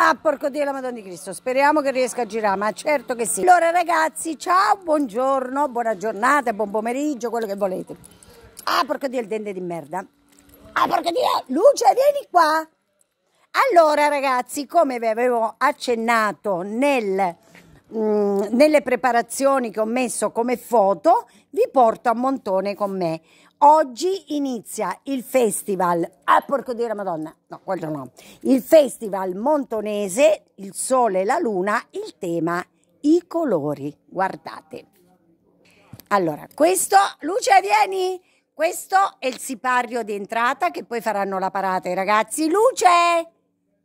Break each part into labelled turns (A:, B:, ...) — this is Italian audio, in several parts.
A: Ah, porco Dio, la Madonna di Cristo, speriamo che riesca a girare, ma certo che sì. Allora ragazzi, ciao, buongiorno, buona giornata, buon pomeriggio, quello che volete. Ah, porco Dio, il dente di merda. Ah, porco Dio, Luce, vieni qua. Allora ragazzi, come vi avevo accennato nel, mh, mm, nelle preparazioni che ho messo come foto, vi porto a Montone con me. Oggi inizia il festival, ah porco di Madonna, no, quello no, il festival montonese, il sole e la luna, il tema, i colori, guardate. Allora, questo, Luce vieni, questo è il sipario di entrata che poi faranno la parata i ragazzi, Luce,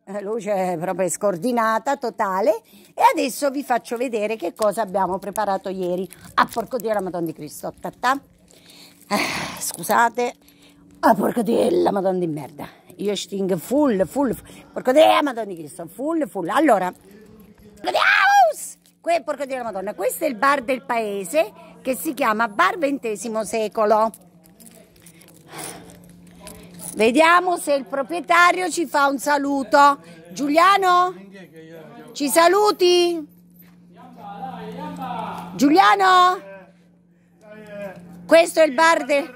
A: eh, Luce proprio scordinata, totale, e adesso vi faccio vedere che cosa abbiamo preparato ieri, ah porco la Madonna di Cristo, tatta. Eh, scusate. Ah, porco di la madonna di merda. Io sting full, full, full. porca della madonna di Cristo, full, full. Allora, porco di la madonna, questo è il bar del paese che si chiama Bar Ventesimo Secolo. Vediamo se il proprietario ci fa un saluto. Giuliano? Ci saluti? Giuliano? Questo è il bar del...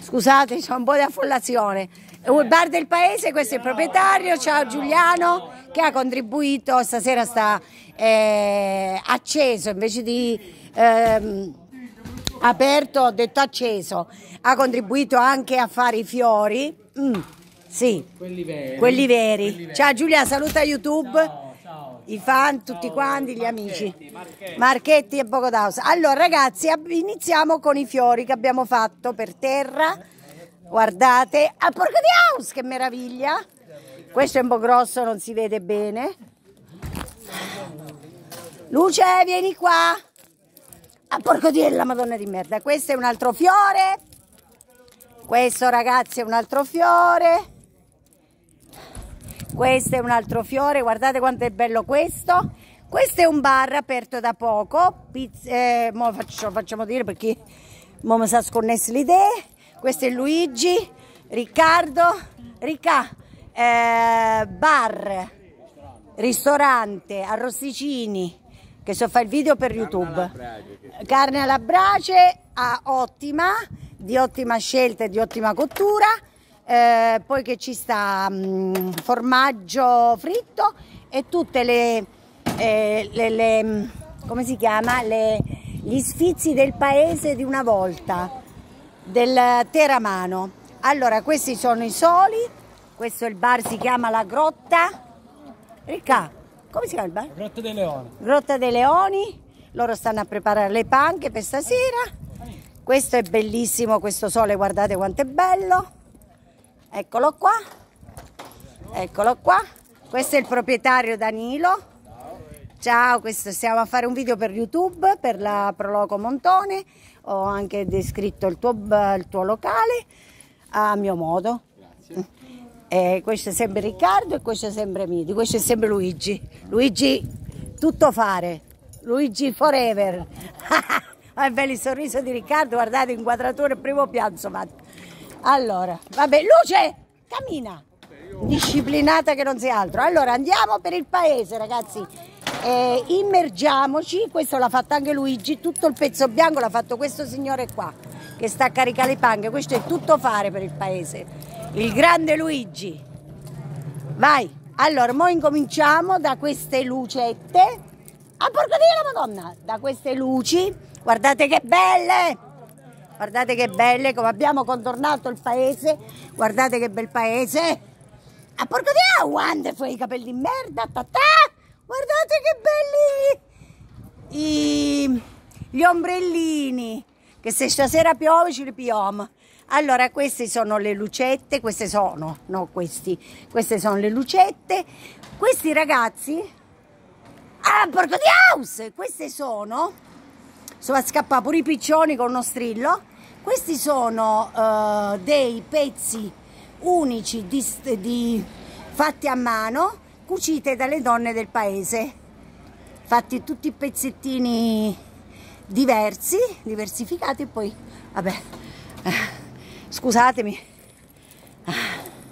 A: Scusate, c'è un po' di affollazione. Eh, il bar del paese, questo è il proprietario, ciao Giuliano che ha contribuito, stasera sta eh, acceso invece di eh, aperto, ho detto acceso, ha contribuito anche a fare i fiori. Mm, sì, quelli veri. quelli veri. Ciao Giulia, saluta YouTube. Ciao i fan, tutti quanti, gli amici. Marchetti, Marchetti e Bogodaus. Allora ragazzi, iniziamo con i fiori che abbiamo fatto per terra. Guardate, a ah, porca di house, che meraviglia! Questo è un po' grosso, non si vede bene. Luce, vieni qua! A ah, porco di la madonna di merda. Questo è un altro fiore. Questo ragazzi è un altro fiore questo è un altro fiore guardate quanto è bello questo questo è un bar aperto da poco Pizz eh, faccio, facciamo dire perché mo mi sa sconnesse l'idea questo è Luigi Riccardo Ricca eh, bar ristorante arrosticini che so fa il video per YouTube. Carne alla brace, a ottima, di ottima scelta e di ottima cottura eh, poi che ci sta mh, mm, formaggio fritto e tutte le, eh, le, le mm, come si chiama, le, gli sfizi del paese di una volta, del Teramano. Allora, questi sono i soli, questo è il bar, si chiama La Grotta. Ricca, come si chiama il bar? Grotta dei Leoni. Grotta dei Leoni, loro stanno a preparare le panche per stasera. Questo è bellissimo, questo sole, guardate quanto è bello. Eccolo qua. Eccolo qua. Questo è il proprietario Danilo. Ciao, questo, stiamo a fare un video per YouTube, per la Proloco Montone. Ho anche descritto il tuo, il tuo locale a mio modo. Grazie. E eh, questo è sempre Riccardo e questo è sempre Midi, questo è sempre Luigi. Luigi, tutto fare. Luigi forever. Ah, il bel sorriso di Riccardo, guardate, inquadratura, primo piano, insomma. Allora, vabbè, luce, cammina. Disciplinata che non sia altro. Allora, andiamo per il paese, ragazzi. Eh, immergiamoci, questo l'ha fatto anche Luigi, tutto il pezzo bianco l'ha fatto questo signore qua, che sta a caricare le panche. Questo è tutto fare per il paese. Il grande Luigi. Vai. Allora, mo incominciamo da queste lucette. A ah, porco di la Madonna, da queste luci. Guardate che belle! Guardate che belle, come abbiamo contornato il paese. Guardate che bel paese. A porco di quando fai i capelli di merda, ta ta. Guardate che belli I, gli ombrellini. Che se stasera piove ci ripioma. Allora, queste sono le lucette, queste sono, no questi, queste sono le lucette. Questi ragazzi, ah, porco di house, queste sono, sono a scappare pure i piccioni con uno strillo. Questi sono eh, dei pezzi unici di, di, fatti a mano, cucite dalle donne del paese, fatti tutti pezzettini diversi, diversificati e poi, vabbè, eh, scusatemi,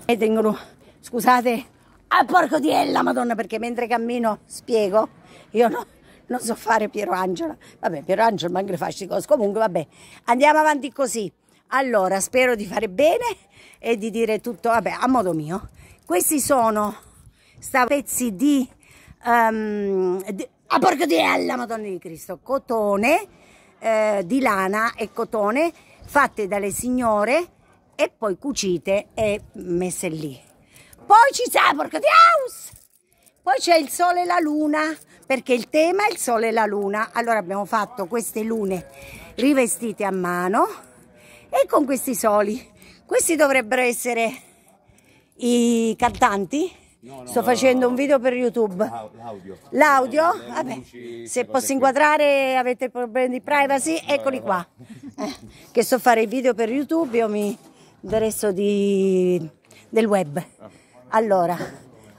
A: e eh, tengono, scusate, a porco di ella, madonna, perché mentre cammino, spiego, io no non so fare Piero Angela. Vabbè, Piero Angela manco fa queste cose. Comunque, vabbè, andiamo avanti così. Allora, spero di fare bene e di dire tutto, vabbè, a modo mio. Questi sono sta pezzi di, um, di a ah, porco di Ella, Madonna di Cristo, cotone, eh, di lana e cotone, fatte dalle signore e poi cucite e messe lì. Poi ci sarà, porco di house! Poi c'è il sole e la luna, perché il tema è il sole e la luna. Allora abbiamo fatto queste lune rivestite a mano e con questi soli. Questi dovrebbero essere i cantanti. No, no, Sto facendo no, un video per YouTube. L'audio? Vabbè, se posso inquadrare avete problemi di privacy, eccoli qua. Eh, che sto a fare i video per YouTube, io mi interesso di, del web. Allora,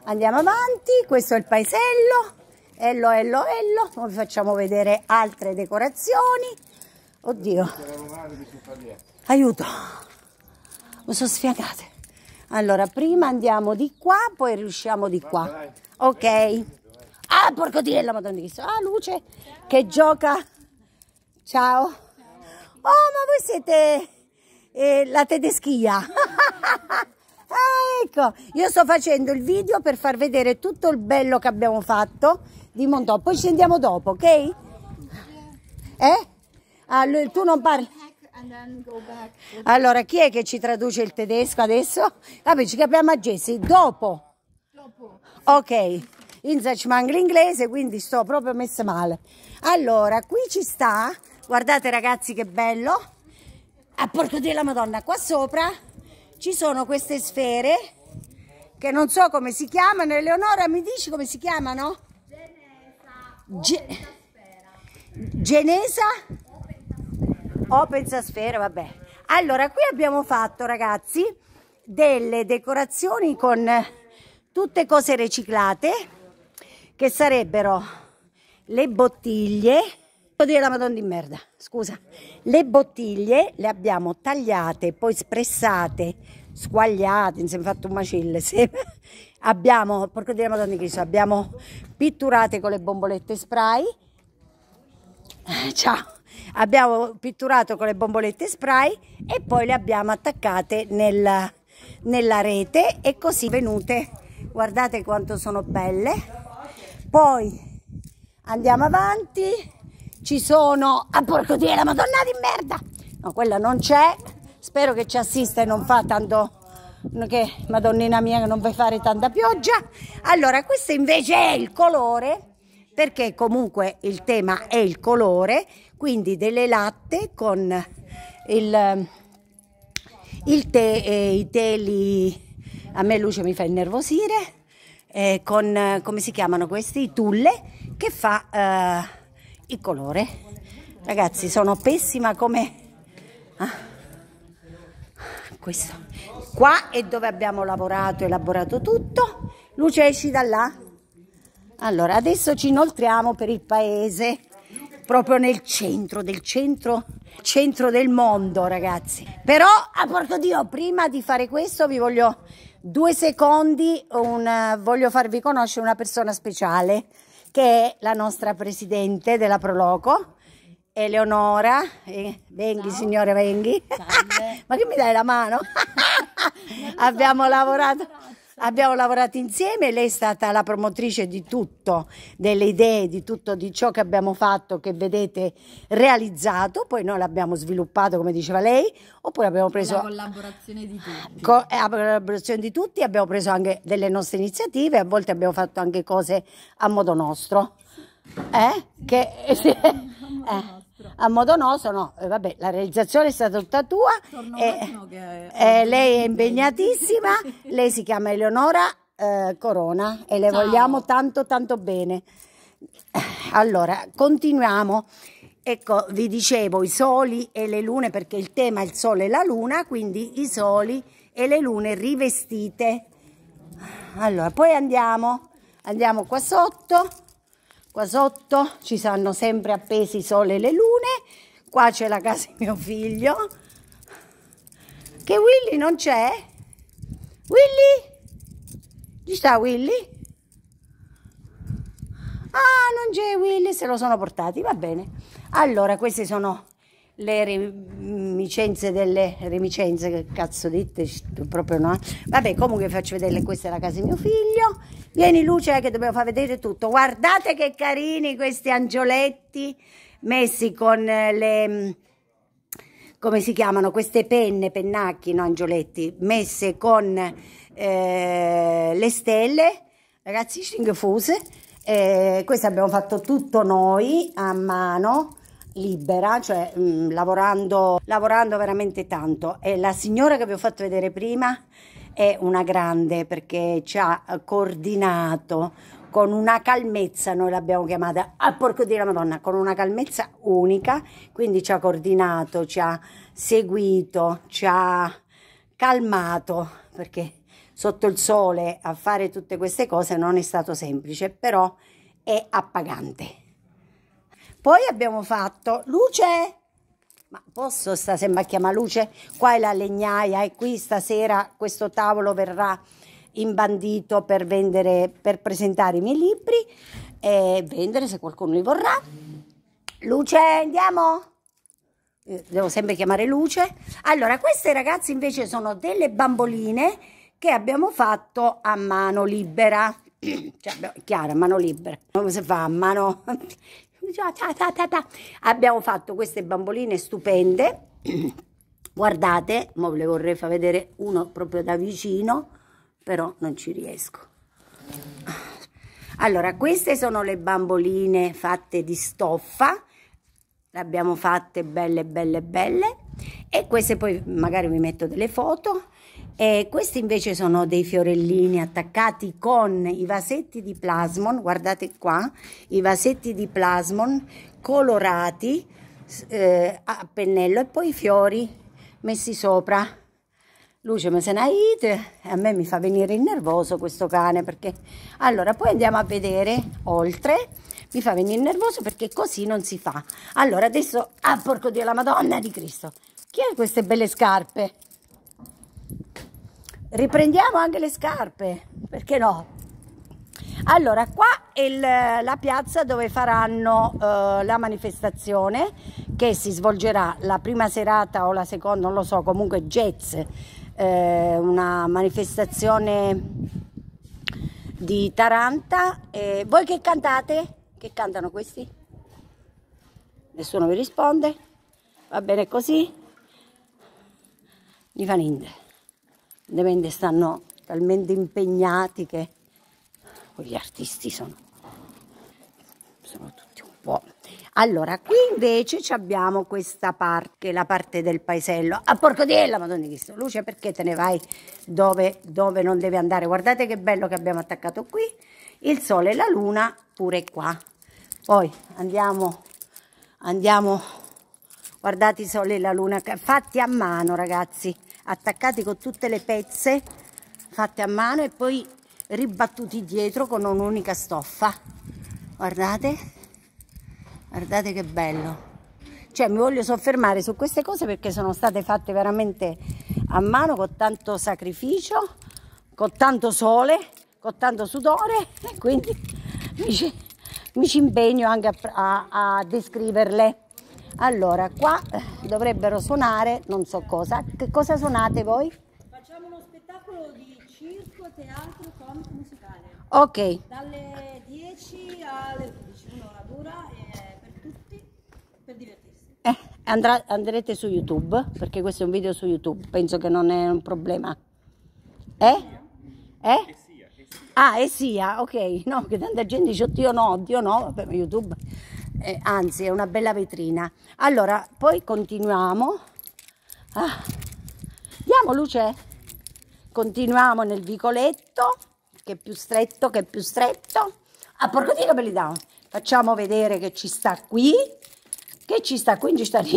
A: andiamo avanti, questo è il paesello ello, ello, ello. Poi facciamo vedere altre decorazioni. Oddio. Aiuto. Mi sono sfiacate. Allora, prima andiamo di qua, poi riusciamo di qua. Ok. Ah, porco di la madonna di Ah, Luce, che gioca. Ciao. Oh, ma voi siete eh, la tedeschia. Ah, ecco, io sto facendo il video per far vedere tutto il bello che abbiamo fatto di Montò. Poi scendiamo dopo, ok? Eh? Ah, tu non parli. Allora, chi è che ci traduce il tedesco adesso? Vabbè, ci capiamo a Jesse Dopo. Ok. Inzach manca l'inglese, quindi sto proprio messa male. Allora, qui ci sta. Guardate ragazzi che bello. A porto della Madonna, qua sopra ci sono queste sfere che non so come si chiamano. Eleonora, mi dici come si chiamano? Genesa. Ge Genesa? O pensasfera, vabbè. Allora, qui abbiamo fatto, ragazzi, delle decorazioni con tutte cose riciclate, che sarebbero le bottiglie, Devo dire la madonna di merda, scusa. Le bottiglie le abbiamo tagliate, poi spressate, squagliate, insieme fatto un macelle. Se... abbiamo, porco dire la madonna di Cristo, abbiamo pitturate con le bombolette spray. Eh, ciao. Abbiamo pitturato con le bombolette spray e poi le abbiamo attaccate nel, nella rete e così venute. Guardate quanto sono belle. Poi andiamo avanti ci sono... Ah, porco Dio, la madonna di merda! No, quella non c'è. Spero che ci assista e non fa tanto... Che, madonnina mia, che non vuoi fare tanta pioggia. Allora, questo invece è il colore perché comunque il tema è il colore, quindi delle latte con il, il tè e eh, i teli, a me Luce mi fa innervosire, eh, con come si chiamano questi? I tulle, che fa... Eh, il colore ragazzi sono pessima come ah, questo qua è dove abbiamo lavorato elaborato tutto luce esci da là allora adesso ci inoltriamo per il paese proprio nel centro del centro centro del mondo ragazzi però a porco dio prima di fare questo vi voglio due secondi un, voglio farvi conoscere una persona speciale che è la nostra presidente della Proloco. Eleonora, eh, venghi signore, venghi. Ma che mi dai la mano? Abbiamo lavorato abbiamo lavorato insieme, lei è stata la promotrice di tutto, delle idee, di tutto di ciò che abbiamo fatto, che vedete realizzato, poi noi l'abbiamo sviluppato come diceva lei, oppure abbiamo preso... La collaborazione di tutti. Ah, eh, la collaborazione di tutti, abbiamo preso anche delle nostre iniziative, a volte abbiamo fatto anche cose a modo nostro. Eh? Che... Eh a modo nostro no, eh, vabbè, la realizzazione è stata tutta tua, eh, eh, lei è impegnatissima, lei si chiama Eleonora eh, Corona e le Ciao. vogliamo tanto tanto bene. Allora, continuiamo. Ecco, vi dicevo i soli e le lune perché il tema è il sole e la luna, quindi i soli e le lune rivestite. Allora, poi andiamo, andiamo qua sotto qua sotto ci saranno sempre appesi sole e le lune, qua c'è la casa di mio figlio, che Willy non c'è? Willy? Ci sta Willy? Ah, non c'è Willy, se lo sono portati, va bene. Allora, queste sono le remicenze delle remicenze che cazzo dite proprio no eh? vabbè comunque vi faccio vedere questa è la casa di mio figlio vieni Luce che dobbiamo far vedere tutto guardate che carini questi angioletti messi con eh, le mm, come si chiamano queste penne pennacchi no angioletti messe con eh, le stelle ragazzi stingfuse eh, questo abbiamo fatto tutto noi a mano libera, cioè mh, mm, lavorando, lavorando veramente tanto. E la signora che vi ho fatto vedere prima è una grande perché ci ha coordinato con una calmezza, noi l'abbiamo chiamata a porco di la Madonna, con una calmezza unica, quindi ci ha coordinato, ci ha seguito, ci ha calmato, perché sotto il sole a fare tutte queste cose non è stato semplice, però è appagante. Poi abbiamo fatto luce. Ma posso stasera chiamare luce? Qua è la legnaia e qui stasera questo tavolo verrà imbandito per vendere, per presentare i miei libri e vendere se qualcuno li vorrà. Luce, andiamo? Eh, devo sempre chiamare luce. Allora, queste ragazze invece sono delle bamboline che abbiamo fatto a mano libera. Cioè, chiaro, a mano libera. Come si fa a mano? Ah, abbiamo fatto queste bamboline stupende. Guardate, mo le vorrei far vedere uno proprio da vicino, però non ci riesco. Allora, queste sono le bamboline fatte di stoffa, le abbiamo fatte belle, belle, belle, e queste poi magari vi metto delle foto e questi invece sono dei fiorellini attaccati con i vasetti di plasmon, guardate qua, i vasetti di plasmon colorati eh, a pennello e poi i fiori messi sopra. Luce, ma se ne avete? A me mi fa venire il nervoso questo cane perché... Allora, poi andiamo a vedere oltre. Mi fa venire nervoso perché così non si fa. Allora, adesso... Ah, porco Dio, la Madonna di Cristo! Chi ha queste belle scarpe? riprendiamo anche le scarpe perché no allora qua è il, la piazza dove faranno eh, la manifestazione che si svolgerà la prima serata o la seconda non lo so comunque jazz eh, una manifestazione di Taranta E voi che cantate? che cantano questi? nessuno vi risponde va bene così gli fa niente le band stanno talmente impegnati che gli artisti sono, sono tutti un po'. Allora, qui invece abbiamo questa parte, la parte del paesello. A ah, porco della, madonna di Cristo, Luce, perché te ne vai dove, dove non deve andare? Guardate che bello che abbiamo attaccato qui. Il sole e la luna pure qua. Poi andiamo, andiamo, guardate i sole e la luna, fatti a mano ragazzi attaccati con tutte le pezze fatte a mano e poi ribattuti dietro con un'unica stoffa guardate guardate che bello cioè mi voglio soffermare su queste cose perché sono state fatte veramente a mano con tanto sacrificio con tanto sole con tanto sudore e quindi mi ci, mi ci impegno anche a, a, a descriverle allora, qua eh, dovrebbero suonare, non so cosa, che cosa suonate voi? Facciamo uno spettacolo di circo, teatro, comico, musicale. Ok. Dalle 10 alle 12, un'ora dura eh, per tutti, per divertirsi. Eh, andrà, andrete su YouTube, perché questo è un video su YouTube, penso che non è un problema. Eh? Eh? Ah, e sia, ok. No, che tanta gente dice, oddio no, oddio no, vabbè, YouTube eh, anzi è una bella vetrina allora poi continuiamo ah, diamo luce continuiamo nel vicoletto che è più stretto che è più stretto a ah, porco di capelli down facciamo vedere che ci sta qui che ci sta qui ci sta lì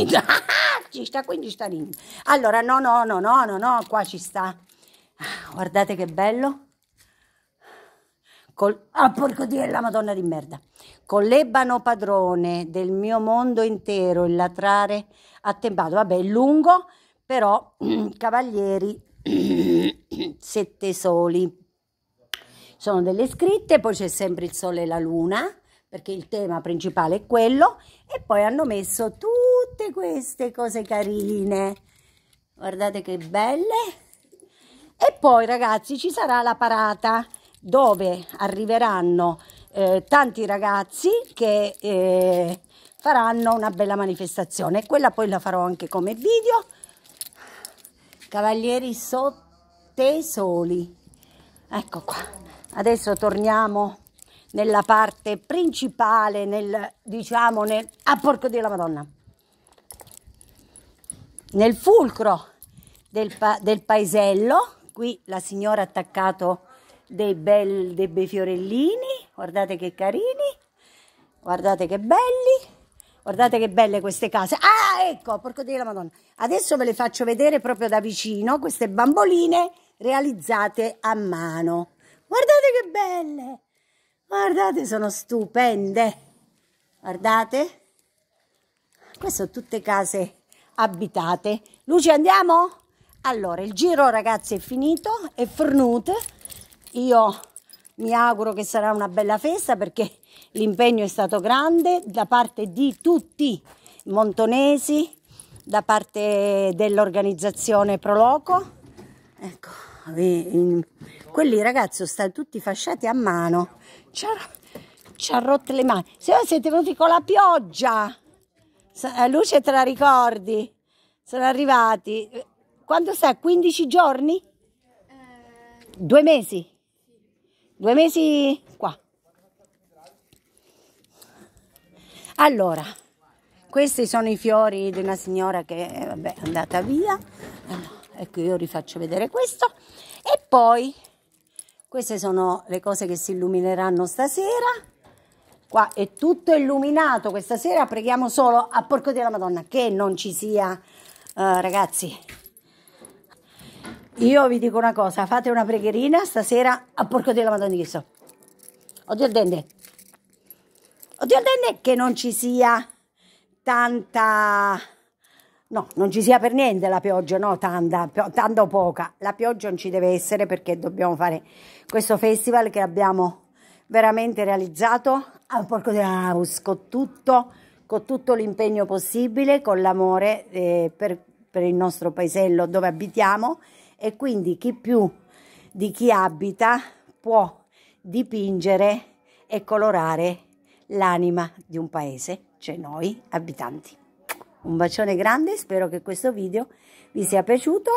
A: ci sta qui ci sta lì allora no no no no no no qua ci sta ah, guardate che bello col ah porco è la madonna di merda con l'ebano padrone del mio mondo intero, il latrare attempato. Vabbè, è lungo, però Cavalieri Sette Soli. Sono delle scritte, poi c'è sempre il sole e la luna, perché il tema principale è quello, e poi hanno messo tutte queste cose carine. Guardate che belle! E poi ragazzi ci sarà la parata dove arriveranno eh, tanti ragazzi che eh, faranno una bella manifestazione. Quella poi la farò anche come video. Cavalieri soli. Ecco qua. Adesso torniamo nella parte principale, nel, diciamo, nel, a ah, porco della Madonna, nel fulcro del, pa del paesello. Qui la signora ha attaccato dei, bel, dei bei fiorellini, guardate che carini, guardate che belli, guardate che belle queste case. Ah, ecco, porco Dio la Madonna. Adesso ve le faccio vedere proprio da vicino queste bamboline realizzate a mano. Guardate che belle, guardate, sono stupende, guardate. Queste sono tutte case abitate. Luce, andiamo? Allora, il giro ragazzi è finito, è fornuto. Io mi auguro che sarà una bella festa perché l'impegno è stato grande da parte di tutti i montonesi, da parte dell'organizzazione Proloco. Ecco, quelli ragazzi sono stati tutti fasciati a mano. Ci ha, ci ha rotto le mani. Se voi siete venuti con la pioggia, eh, Luce te la ricordi? Sono arrivati. Quando sta? 15 giorni? Eh, Due mesi? due mesi qua. Allora, questi sono i fiori di una signora che vabbè, è andata via. Allora, ecco, io rifaccio vedere questo. E poi, queste sono le cose che si illumineranno stasera. Qua è tutto illuminato. Questa sera preghiamo solo a porco della Madonna che non ci sia, eh, ragazzi, io vi dico una cosa, fate una pregherina stasera a porco della Madonna di Cristo. Oddio il dente. Oddio il dente che non ci sia tanta... No, non ci sia per niente la pioggia, no, tanta, tanto poca. La pioggia non ci deve essere perché dobbiamo fare questo festival che abbiamo veramente realizzato a Porco della House con tutto, con tutto l'impegno possibile, con l'amore eh, per, per il nostro paesello dove abitiamo e quindi chi più di chi abita può dipingere e colorare l'anima di un paese, cioè noi abitanti. Un bacione grande, spero che questo video vi sia piaciuto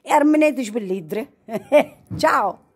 A: e armenetici per l'idre. Ciao!